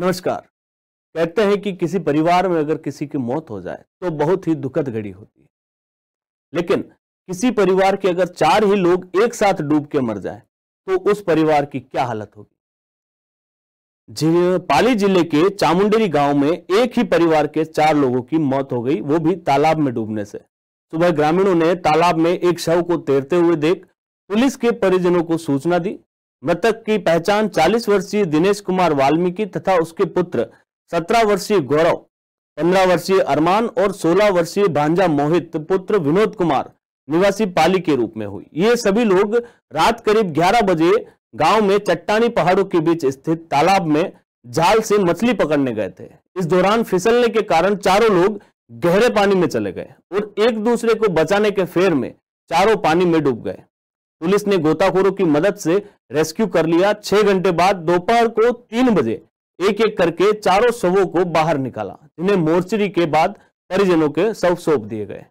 नमस्कार कहते हैं कि किसी परिवार में अगर किसी की मौत हो जाए तो बहुत ही दुखद घड़ी होती है लेकिन किसी परिवार के अगर चार ही लोग एक साथ डूब के मर जाए तो उस परिवार की क्या हालत होगी पाली जिले के चामुंडेरी गांव में एक ही परिवार के चार लोगों की मौत हो गई वो भी तालाब में डूबने से सुबह ग्रामीणों ने तालाब में एक शव को तैरते हुए देख पुलिस के परिजनों को सूचना दी मृतक की पहचान 40 वर्षीय दिनेश कुमार वाल्मीकि तथा उसके पुत्र 17 वर्षीय गौरव 15 वर्षीय अरमान और 16 वर्षीय भांजा मोहित पुत्र विनोद कुमार निवासी पाली के रूप में हुई ये सभी लोग रात करीब 11 बजे गांव में चट्टानी पहाड़ों के बीच स्थित तालाब में झाल से मछली पकड़ने गए थे इस दौरान फिसलने के कारण चारों लोग गहरे पानी में चले गए और एक दूसरे को बचाने के फेर में चारों पानी में डूब गए पुलिस ने गोताखोरों की मदद से रेस्क्यू कर लिया छह घंटे बाद दोपहर को तीन बजे एक एक करके चारों शवों को बाहर निकाला जिन्हें मोर्चरी के बाद परिजनों के शव सौंप दिए गए